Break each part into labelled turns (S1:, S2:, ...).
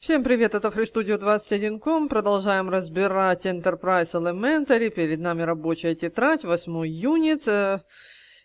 S1: Всем привет, это FreeStudio 21.com. Продолжаем разбирать Enterprise Elementary. Перед нами рабочая тетрадь, 8 юнит. Э,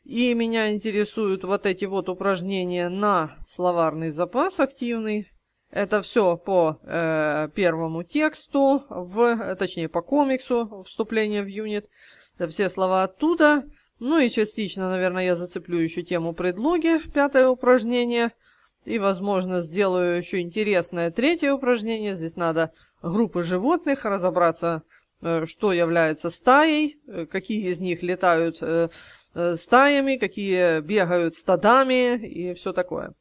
S1: и меня интересуют вот эти вот упражнения на словарный запас активный. Это все по э, первому тексту, в, э, точнее по комиксу вступление в юнит. Это все слова оттуда. Ну и частично, наверное, я зацеплю еще тему предлоги, пятое упражнение – и, возможно, сделаю еще интересное третье упражнение. Здесь надо группы животных, разобраться, э, что является стаей, э, какие из них летают э, стаями, какие бегают стадами и все такое.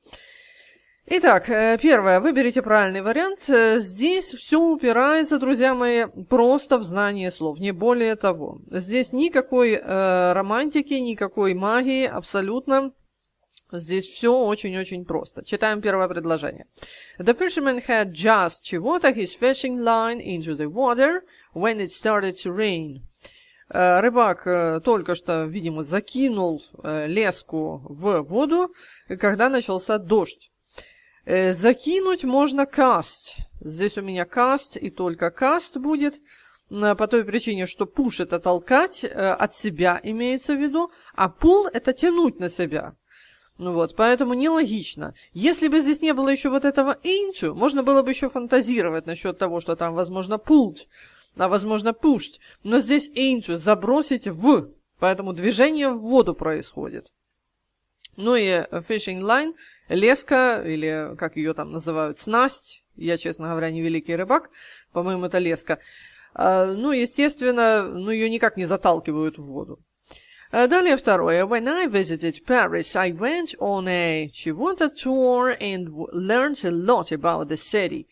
S1: Итак, первое, выберите правильный вариант. Здесь все упирается, друзья мои, просто в знание слов, не более того. Здесь никакой э, романтики, никакой магии, абсолютно Здесь все очень-очень просто. Читаем первое предложение. The fisherman had just чего-то his fishing line into the water when it started to rain. Э, рыбак э, только что, видимо, закинул э, леску в воду, когда начался дождь. Закинуть можно каст. Здесь у меня каст и только каст будет по той причине, что push это толкать, от себя имеется в виду, а pull это тянуть на себя. Ну вот, поэтому нелогично. Если бы здесь не было еще вот этого into, можно было бы еще фантазировать насчет того, что там, возможно, pulled, а возможно, pushed. Но здесь into, забросить в, поэтому движение в воду происходит. Ну и э, fishing line, леска, или как ее там называют, снасть. Я, честно говоря, не великий рыбак, по-моему, это леска. А, ну, естественно, ну ее никак не заталкивают в воду. Э, далее второе. When I visited Paris, I went on a чего-то tour and learned a lot about the city.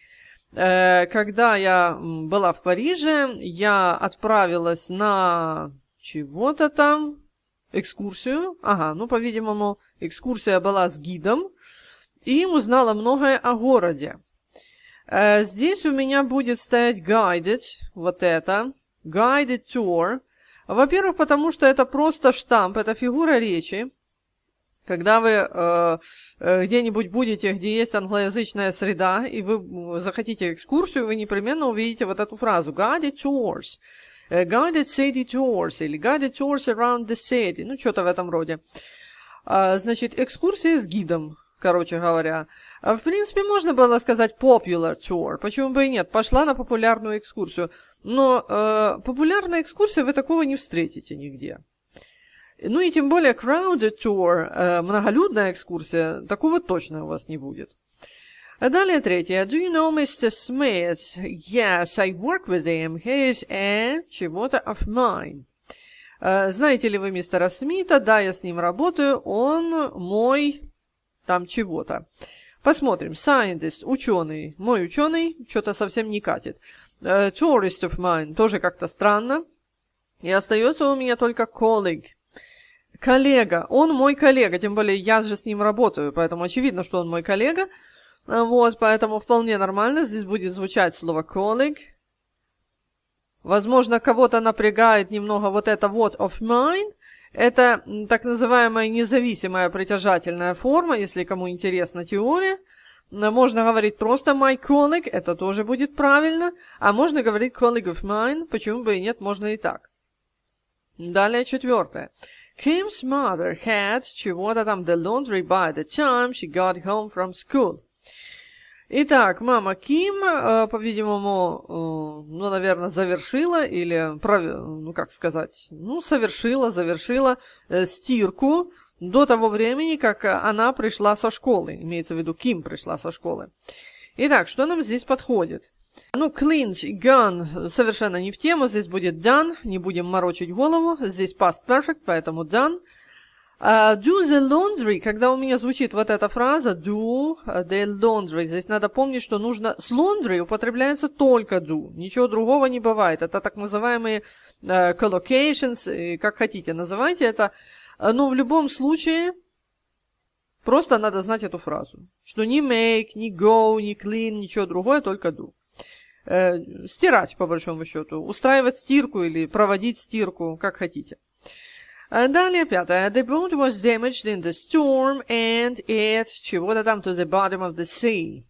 S1: Э, когда я была в Париже, я отправилась на чего-то там, экскурсию. Ага, ну, по-видимому, экскурсия была с гидом. И узнала многое о городе. Э, здесь у меня будет стоять guided, вот это, guided tour – во-первых, потому что это просто штамп, это фигура речи. Когда вы э, э, где-нибудь будете, где есть англоязычная среда, и вы захотите экскурсию, вы непременно увидите вот эту фразу «guided tours», э, «guided city tours» или «guided tours around the city», ну, что-то в этом роде. Э, значит, экскурсия с гидом, короче говоря. А, в принципе, можно было сказать popular tour. Почему бы и нет? Пошла на популярную экскурсию. Но э, популярная экскурсия вы такого не встретите нигде. Ну и тем более crowded tour, э, многолюдная экскурсия, такого точно у вас не будет. А далее третье. Do you know Mr. Smith? Yes, I work with him. He is a чего-то of mine. Э, знаете ли вы мистера Смита? Да, я с ним работаю. Он мой там чего-то. Uh, Посмотрим. Scientist, ученый. Мой ученый что-то совсем не катит. Uh, tourist of mine, тоже как-то странно. И остается у меня только colleague. Коллега. Он мой коллега, тем более я же с ним работаю, поэтому очевидно, что он мой коллега. А, вот, поэтому вполне нормально. Здесь будет звучать слово colleague. Возможно, кого-то напрягает немного вот это вот of mine. Это так называемая независимая притяжательная форма, если кому интересна теория. Можно говорить просто my colleague, это тоже будет правильно. А можно говорить colleague of mine, почему бы и нет, можно и так. Далее четвертое. Kim's mother had чего-то там the laundry by the time she got home from school. Итак, мама Ким, э, по-видимому, э, ну, наверное, завершила или, ну, как сказать, ну, совершила, завершила э, стирку до того времени, как она пришла со школы. Имеется в виду, Ким пришла со школы. Итак, что нам здесь подходит? Ну, clinch и gun совершенно не в тему. Здесь будет done, не будем морочить голову. Здесь past perfect, поэтому done. Uh, do the laundry, когда у меня звучит вот эта фраза do the laundry, здесь надо помнить, что нужно с laundry употребляется только do, ничего другого не бывает. Это так называемые uh, collocations, как хотите называйте это, э, но в любом случае просто надо знать эту фразу, что не make, не go, не clean, ничего другое, только do. Uh, стирать, по большому счету, устраивать стирку или проводить стирку, как хотите. Uh, Э, далее пятое. The boat was damaged in the storm and it чего-то там to the bottom of the sea.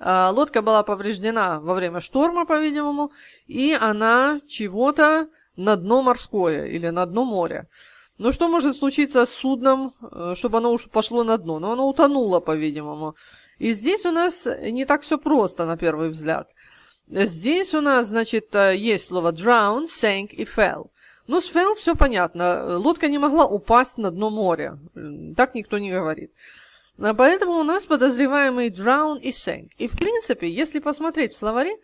S1: Э, лодка была повреждена во время шторма, по-видимому, и она чего-то на дно морское или на дно моря. Но ну, что может случиться с судном, э, чтобы оно уж пошло на дно? Но ну, оно утонуло, по-видимому. И здесь у нас не так все просто, на первый взгляд. Здесь у нас, значит, есть слово drown, sank и fell. Ну, с Фэл все понятно. Лодка не могла упасть на дно моря. Так никто не говорит. А поэтому у нас подозреваемый drown и sank. И в принципе, если посмотреть в словаре,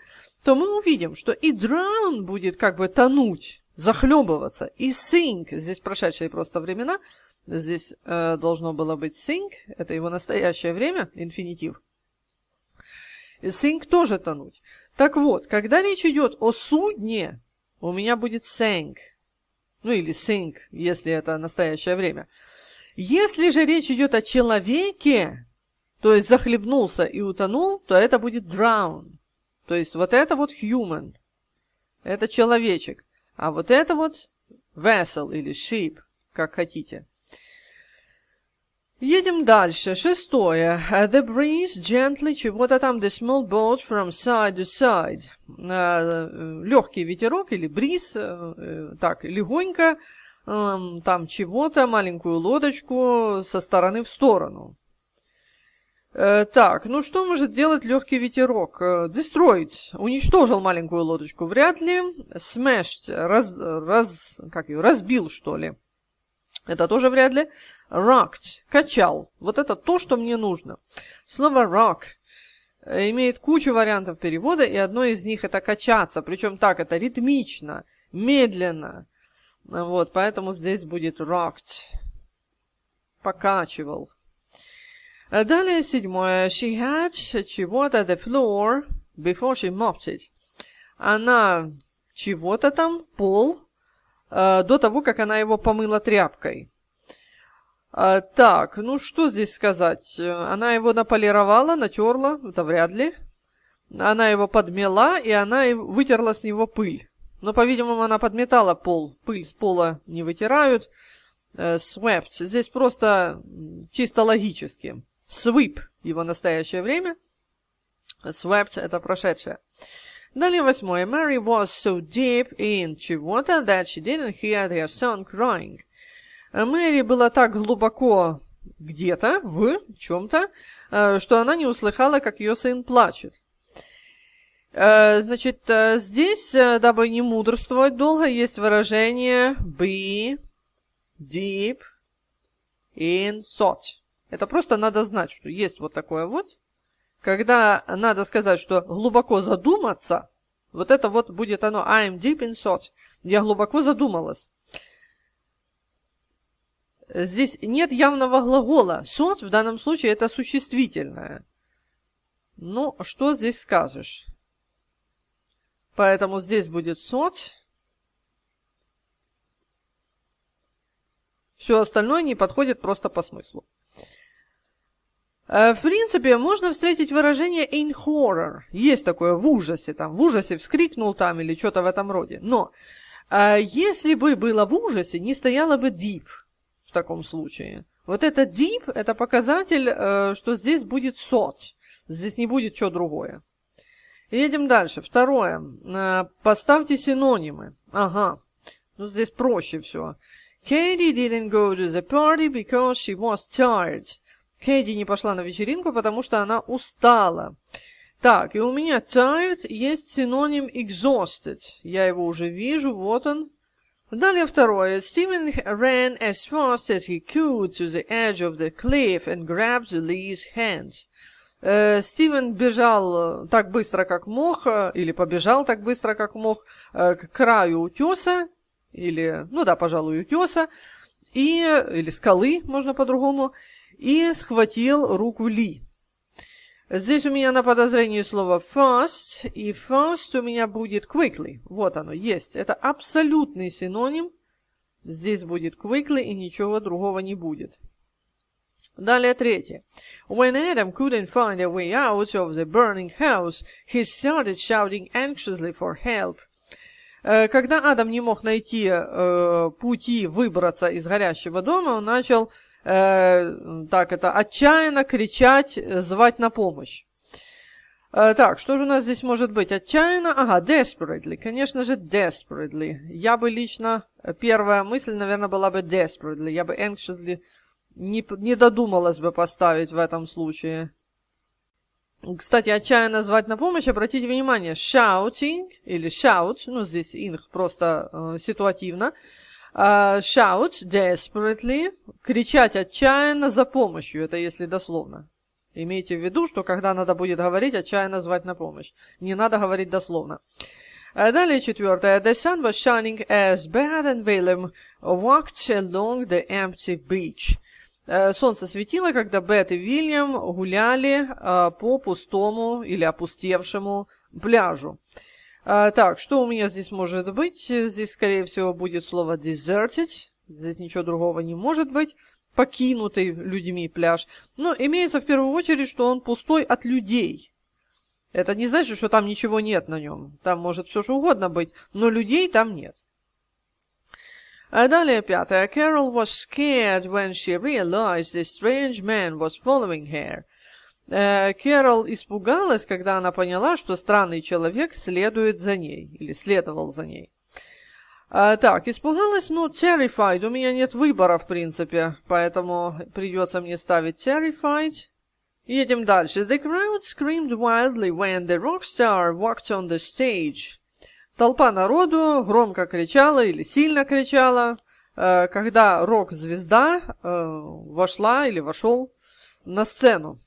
S1: то мы увидим, что и drown будет как бы тонуть, захлебываться, и sink, здесь прошедшие просто времена, здесь э, должно было быть sink, это его настоящее время, инфинитив. И sink тоже тонуть. Так вот, когда речь идет о судне, у меня будет sank – ну или think, если это настоящее время. Если же речь идет о человеке, то есть захлебнулся и утонул, то это будет drown. То есть вот это вот human, это человечек, а вот это вот vessel или ship, как хотите. Едем дальше. Шестое. Э, the breeze gently чего-то а там, the small boat from side to side. Э, легкий ветерок или бриз, э, так, легонько, эм, там чего-то, маленькую лодочку со стороны в сторону. Так, ну что может делать легкий ветерок? Destroyed. Уничтожил маленькую лодочку. Вряд ли. Smashed. Раз, раз, как ее, разбил, что ли. Это тоже вряд ли rocked, качал. Вот это то, что мне нужно. Слово rock э, имеет кучу вариантов перевода, и одно из них это качаться. Причем так, это ритмично, медленно. Э, вот, поэтому здесь будет rocked. Покачивал. Э, далее седьмое. She had чего-то the floor before she mopped it. Она чего-то там, пол, до того, как она его помыла тряпкой. А, так, ну что здесь сказать? Э, она его наполировала, натерла, это вряд ли. Она его подмела, и она вытерла с него пыль. Но, по-видимому, она подметала пол. Пыль с пола не вытирают. Э, swept. Здесь просто чисто логически. Sweep его настоящее время. Swept — это прошедшее. Далее восьмое. Mary was so deep in чего-то that she didn't hear their son crying. Мэри была так глубоко где-то, в чем-то, э, что она не услыхала, как ее сын плачет. Э, значит, э, здесь, дабы не мудрствовать долго, есть выражение «be deep in thought». Это просто надо знать, что есть вот такое вот. Когда надо сказать, что глубоко задуматься, вот это вот будет оно «I'm deep in thought». Я глубоко задумалась. Здесь нет явного глагола. Солнце в данном случае это существительное. Ну, что здесь скажешь? Поэтому здесь будет солнце. Все остальное не подходит просто по смыслу. Э, в принципе, можно встретить выражение in horror. Есть такое в ужасе, там, в ужасе вскрикнул там или что-то в этом роде. Но э, если бы было в ужасе, не стояло бы deep в таком случае. Вот это deep – это показатель, э, что здесь будет соть. Здесь не будет что другое. Едем дальше. Второе. Э, поставьте синонимы. Ага. Ну, здесь проще все. Katie didn't go to the party because she was tired. Кэти не пошла на вечеринку, потому что она устала. Так, и у меня tired есть синоним exhausted. Я его уже вижу, вот он. Далее второе. Стивен ran as fast as he could to the edge of the cliff and grabbed Lee's hands. Э, Стивен бежал э, так быстро, как мог, э, или побежал так быстро, как мог, к краю утеса, или, ну да, пожалуй, утеса, и, или скалы, можно по-другому, и схватил руку Ли. Здесь у меня на подозрении слово fast, и fast у меня будет quickly. Вот оно, есть. Это абсолютный синоним. Здесь будет quickly, и ничего другого не будет. Далее третье. When Adam couldn't find a way out of the burning house, he started shouting anxiously for help. Э, когда Адам не мог найти э, пути выбраться из горящего дома, он начал э, так, это отчаянно кричать, э, звать на помощь. Э, так, что же у нас здесь может быть? Отчаянно? Ага, desperately. Конечно же, desperately. Я бы лично, э, первая мысль, наверное, была бы desperately. Я бы anxiously не, не додумалась бы поставить в этом случае. Кстати, отчаянно звать на помощь, обратите внимание, shouting или shout, ну здесь ing просто э, ситуативно, Uh, shout desperately – кричать отчаянно за помощью, это если дословно. Имейте в виду, что когда надо будет говорить, отчаянно звать на помощь. Не надо говорить дословно. А далее четвертое. The sun was shining as bad and Willem walked along the empty beach. Э, солнце светило, когда Бет и Вильям гуляли э, по пустому или опустевшему пляжу. А, так, что у меня здесь может быть? Здесь, скорее всего, будет слово deserted. Здесь ничего другого не может быть. Покинутый людьми пляж. Но имеется в первую очередь, что он пустой от людей. Это не значит, что там ничего нет на нем. Там может все что угодно быть, но людей там нет. А далее пятое. Carol was scared when she realized the strange man was following her. Э, Кэрол испугалась, когда она поняла, что странный человек следует за ней, или следовал за ней. Э, так, испугалась, ну, terrified. У меня нет выбора, в принципе, поэтому придется мне ставить terrified. Едем дальше. The crowd screamed wildly when the rock star walked on the stage. Толпа народу громко кричала или сильно кричала, э, когда рок-звезда вошла или вошел на сцену.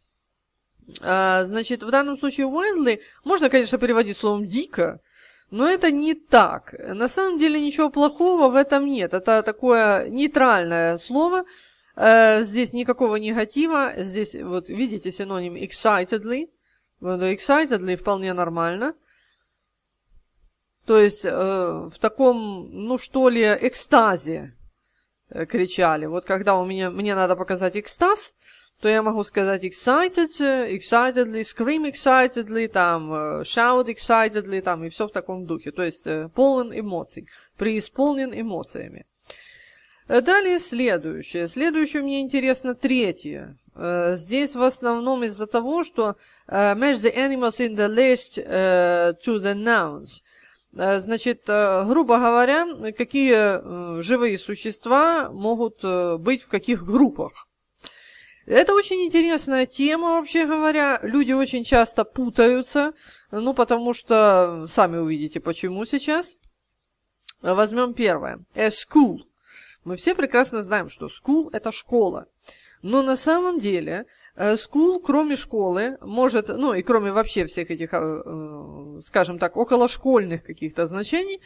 S1: А, значит, в данном случае wildly можно, конечно, переводить словом «дико», но это не так. На самом деле ничего плохого в этом нет. Это такое нейтральное слово. Э, здесь никакого негатива. Здесь, вот видите, синоним excitedly. Excitedly вполне нормально. То есть э, в таком, ну что ли, экстазе э, кричали. Вот когда у меня, мне надо показать экстаз, то я могу сказать excited, excitedly, scream excitedly, там, э, shout excitedly, там, и все в таком духе. То есть э, полон эмоций, преисполнен эмоциями. Э, далее следующее. Следующее мне интересно третье. Здесь в основном из-за того, что match the animals in the list to the nouns. Значит, грубо говоря, какие живые существа могут быть в каких группах. Это очень интересная тема, вообще говоря. Люди очень часто путаются, ну, потому что сами увидите, почему сейчас. Возьмем первое. A э, school. Мы все прекрасно знаем, что school – это школа. Но на самом деле School, э, кроме школы, может, ну и кроме вообще всех этих, э, скажем так, околошкольных каких-то значений,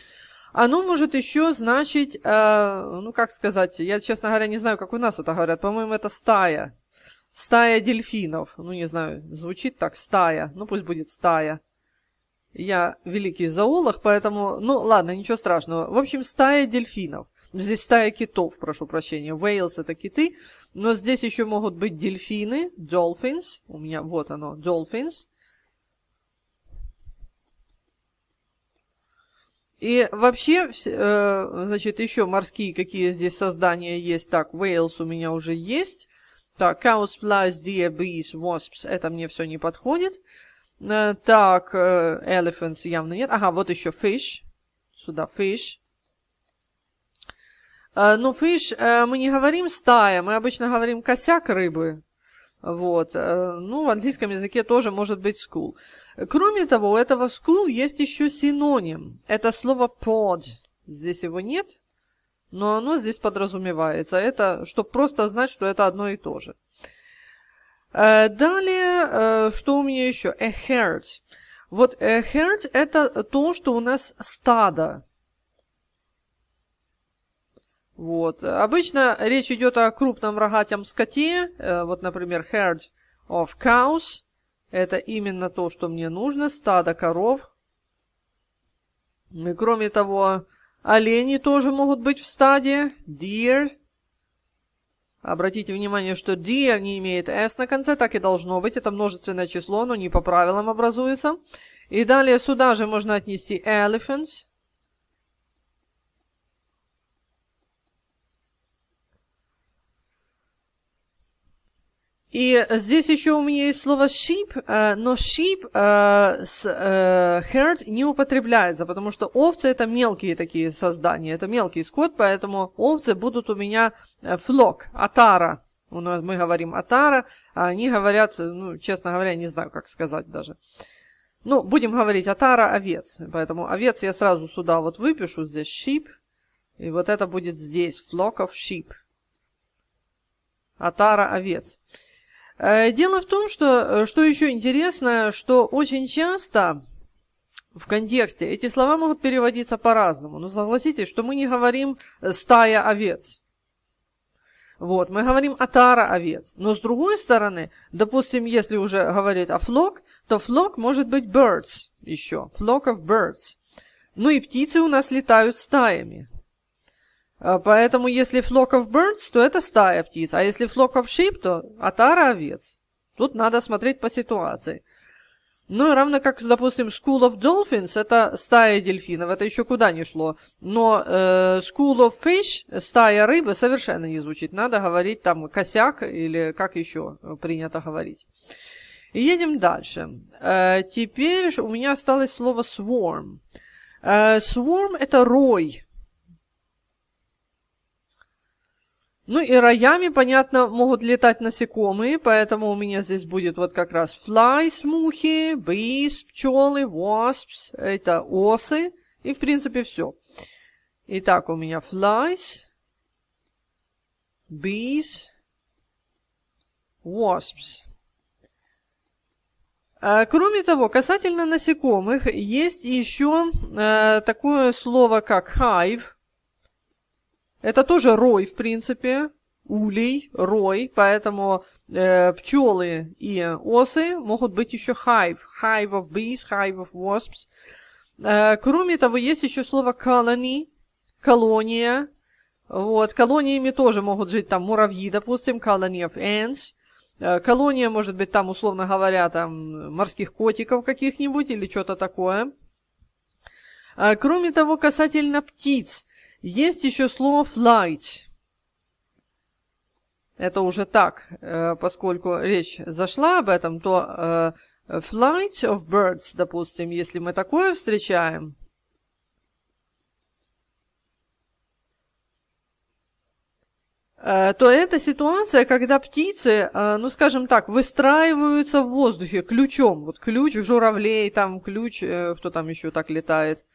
S1: оно может еще значить, э, ну как сказать, я, честно говоря, не знаю, как у нас это говорят. По-моему, это стая. Стая дельфинов. Ну, не знаю, звучит так, стая. Ну, пусть будет стая. Я великий зоолог, поэтому, ну ладно, ничего страшного. В общем, стая дельфинов. Здесь стая китов, прошу прощения. Whales это киты, но здесь еще могут быть дельфины, dolphins. У меня вот оно, dolphins. И вообще, э, значит, еще морские какие здесь создания есть. Так, whales у меня уже есть. Так, cows, flies, deer, bees, wasps. Это мне все не подходит. Э, так, э, elephants явно нет. Ага, вот еще fish. Сюда fish. Ну, fish, мы не говорим стая, мы обычно говорим косяк рыбы. Вот. Э, ну, в английском языке тоже может быть school. Кроме того, у этого school есть еще синоним. Это слово pod. Здесь его нет, но оно здесь подразумевается. Это, чтобы просто знать, что это одно и то же. Э, далее, э, что у меня еще? A herd. Вот a herd – это то, что у нас стадо. Вот. Обычно речь идет о крупном рогатом скоте, э, вот, например, herd of cows. Это именно то, что мне нужно, стадо коров. И кроме того, олени тоже могут быть в стаде, deer. Обратите внимание, что deer не имеет s на конце, так и должно быть. Это множественное число, но не по правилам образуется. И далее сюда же можно отнести elephants. И э, здесь еще у меня есть слово sheep, э, но sheep э, с herd не употребляется, потому что овцы это мелкие такие создания, это мелкий скот, поэтому овцы будут у меня флок, атара. У нас мы говорим атара, а они говорят, ну, честно говоря, не знаю, как сказать даже. Ну, будем говорить атара овец, поэтому овец я сразу сюда вот выпишу, здесь sheep, и вот это будет здесь, flock of sheep. Атара овец. Э, дело в том, что, э, что еще интересно, что очень часто в контексте эти слова могут переводиться по-разному. Но ну, согласитесь, что мы не говорим э, «стая овец». Вот, мы говорим «атара овец». Но с другой стороны, допустим, если уже говорить о флок, то флок может быть birds еще, flock of birds. Ну и птицы у нас летают стаями. А, поэтому если flock of birds, то это стая птиц, а если flock of sheep, то отара овец. Тут надо смотреть по ситуации. Ну и равно как, допустим, School of Dolphins – это стая дельфинов, это еще куда ни шло. Но э, School of Fish – стая рыбы совершенно не звучит. Надо говорить там косяк или как еще принято говорить. И едем дальше. Э, теперь у меня осталось слово swarm. Э, swarm – это рой. Ну и роями, понятно, могут летать насекомые, поэтому у меня здесь будет вот как раз flies, мухи, bees, пчелы, wasps, это осы, и в принципе все. Итак, у меня flies, bees, wasps. Кроме того, касательно насекомых, есть еще э, такое слово, как hive – это тоже рой, в принципе, улей, рой, поэтому э, пчелы и осы могут быть еще hive, hive of bees, hive of wasps. Э, кроме того, есть еще слово colony, колония. Вот, колониями тоже могут жить там муравьи, допустим, colony of ants. Э, колония может быть там, условно говоря, там морских котиков каких-нибудь или что-то такое. Э, кроме того, касательно птиц – есть еще слово «flight». Это уже так, э, поскольку речь зашла об этом, то «flight of birds», допустим, если мы такое встречаем, э, то это ситуация, когда птицы, э, ну, скажем так, выстраиваются в воздухе ключом. Вот ключ журавлей, там ключ, кто там еще так летает,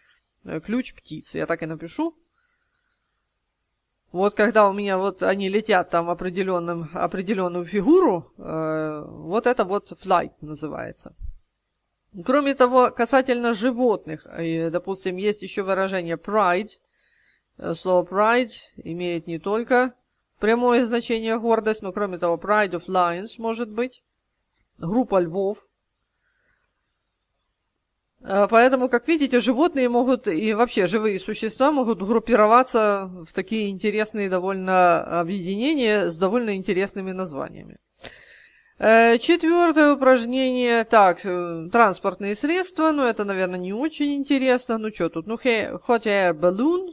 S1: ключ птицы, я так и напишу. Вот когда у меня вот они летят там определенным, определенную фигуру, э, вот это вот flight называется. Кроме того, касательно животных, э, допустим, есть еще выражение pride. Э, слово pride имеет не только прямое значение гордость, но кроме того, pride of lions может быть, группа львов, Э, поэтому, как видите, животные могут и вообще живые существа могут группироваться в такие интересные довольно объединения с довольно интересными названиями. Э, Четвертое упражнение. Так, э, транспортные средства. Ну, это, наверное, не очень интересно. Ну, что тут? Ну, hot air balloon.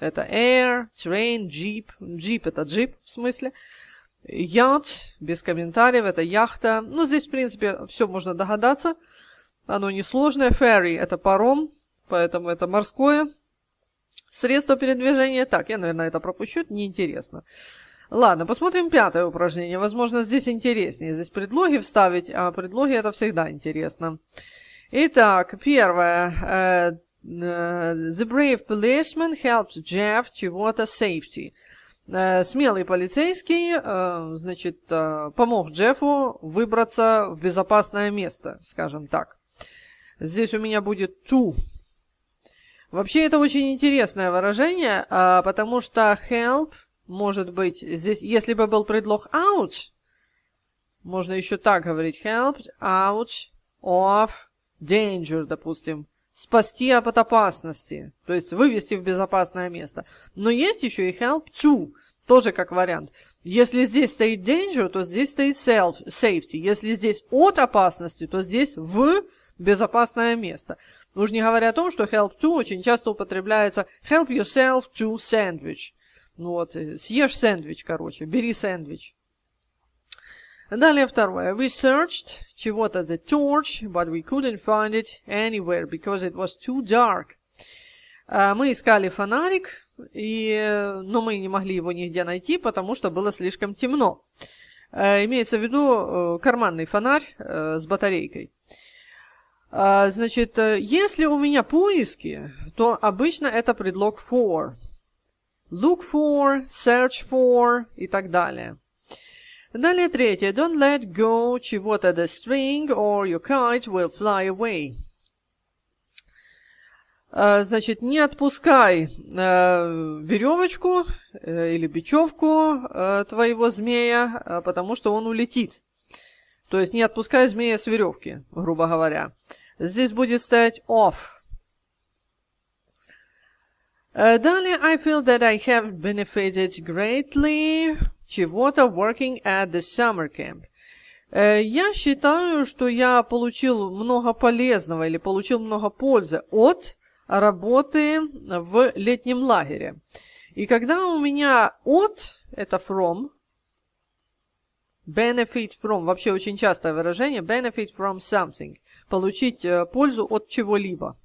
S1: Это air, train, jeep. Jeep это jeep в смысле. Yacht, без комментариев, это яхта. Ну, здесь, в принципе, все можно догадаться. Оно несложное. Ferry – это паром, поэтому это морское. Средство передвижения. Так, я, наверное, это пропущу, это неинтересно. Ладно, посмотрим пятое упражнение. Возможно, здесь интереснее. Здесь предлоги вставить, а предлоги это всегда интересно. Итак, первое. Э, э, The brave policeman helped Jeff чего-то safety. Э, Смелый полицейский, значит, помог Джеффу выбраться в безопасное место, скажем так. Здесь у меня будет to. Вообще это очень интересное выражение, а, потому что help может быть здесь, если бы был предлог out, можно еще так говорить, help out of danger, допустим. Спасти от опасности, то есть вывести в безопасное место. Но есть еще и help to, тоже как вариант. Если здесь стоит danger, то здесь стоит self, safety. Если здесь от опасности, то здесь в безопасное место. Уж не говоря о том, что help to очень часто употребляется help yourself to sandwich. Ну вот, э, съешь сэндвич, короче, бери сэндвич. Далее второе. We searched чего-то the torch, but we couldn't find it anywhere because it was too dark. Э, мы искали фонарик, и, э, но мы не могли его нигде найти, потому что было слишком темно. Имеется в виду карманный фонарь с батарейкой. А, значит, э, если у меня поиски, то обычно это предлог for. Look for, search for и так далее. Далее третье. Don't let go чего-то the string or your kite will fly away. А, значит, не отпускай э, веревочку э, или бечевку э, твоего змея, э, потому что он улетит. То есть не отпускай змея с веревки, грубо говоря. Здесь будет стоять off. Э, далее, I feel that I have benefited greatly чего-то working at the summer camp. Э, я считаю, что я получил много полезного или получил много пользы от работы в летнем лагере. И когда у меня от, это from, Benefit from, вообще очень частое выражение, benefit from something, получить э, пользу от чего-либо.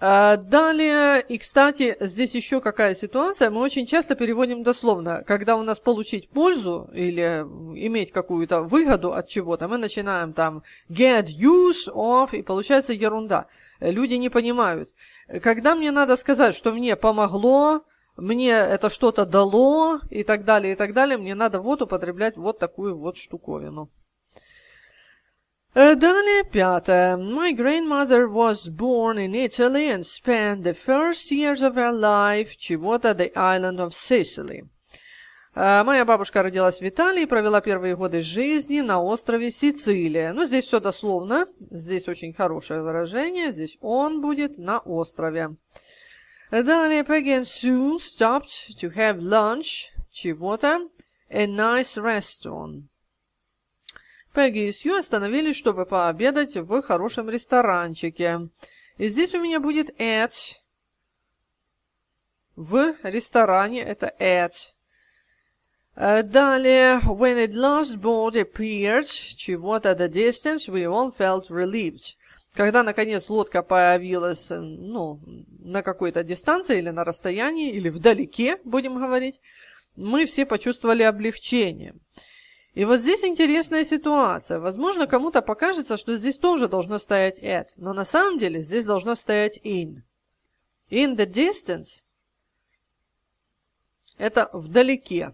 S1: Э, далее, и кстати, здесь еще какая ситуация, мы очень часто переводим дословно, когда у нас получить пользу или иметь какую-то выгоду от чего-то, мы начинаем там get use of, и получается ерунда. Люди не понимают. Когда мне надо сказать, что мне помогло, мне это что-то дало и так далее, и так далее, мне надо вот употреблять вот такую вот штуковину. Э, далее пятое. My grandmother was born in Italy and spent the first years of her life чего-то the island of Sicily. Э, моя бабушка родилась в Италии и провела первые годы жизни на острове Сицилия. Ну, здесь все дословно. Здесь очень хорошее выражение. Здесь он будет на острове. Then Peggy Sue stopped to have lunch чего-то a nice restaurant. Пегги и Сью остановились, чтобы пообедать в хорошем ресторанчике. И здесь у меня будет at. В ресторане это at. Э, далее, when it last boat appeared, чего-то the distance, we all felt relieved. Когда, наконец, лодка появилась эм, ну, на какой-то дистанции или на расстоянии, или вдалеке, будем говорить, мы все почувствовали облегчение. И вот здесь интересная ситуация. Возможно, кому-то покажется, что здесь тоже должно стоять at, но на самом деле здесь должно стоять in. In the distance – это вдалеке.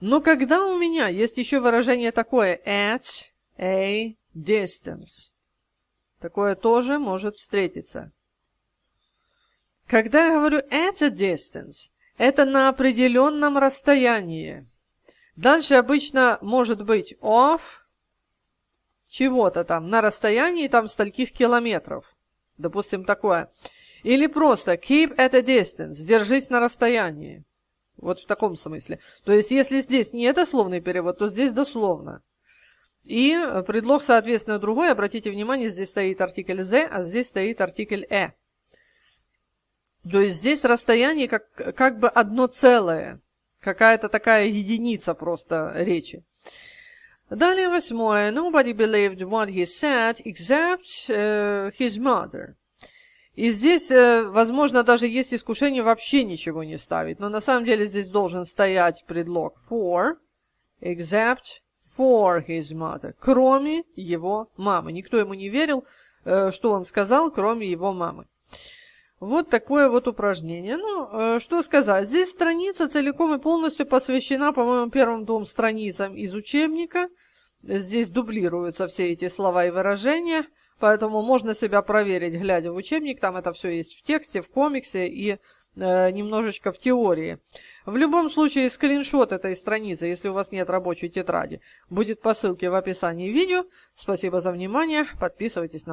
S1: Но когда у меня есть еще выражение такое at – a distance. Такое тоже может встретиться. Когда я говорю at a distance, это на определенном расстоянии. Дальше обычно может быть off чего-то там, на расстоянии там стольких километров. Допустим, такое. Или просто keep at a distance, держись на расстоянии. Вот в таком смысле. То есть, если здесь не это словный перевод, то здесь дословно. И э, предлог, соответственно, другой. Обратите внимание, здесь стоит артикль «з», а здесь стоит артикль «э». То есть здесь расстояние как, как бы одно целое. Какая-то такая единица просто речи. Далее восьмое. Nobody believed what he said except uh, his mother. И здесь, э, возможно, даже есть искушение вообще ничего не ставить. Но на самом деле здесь должен стоять предлог for, except for his mother, кроме его мамы. Никто ему не верил, э, что он сказал, кроме его мамы. Вот такое вот упражнение. Ну, э, что сказать. Здесь страница целиком и полностью посвящена, по-моему, первым двум страницам из учебника. Здесь дублируются все эти слова и выражения, поэтому можно себя проверить, глядя в учебник. Там это все есть в тексте, в комиксе и Э, немножечко в теории. В любом случае, скриншот этой страницы, если у вас нет рабочей тетради, будет по ссылке в описании видео. Спасибо за внимание, подписывайтесь на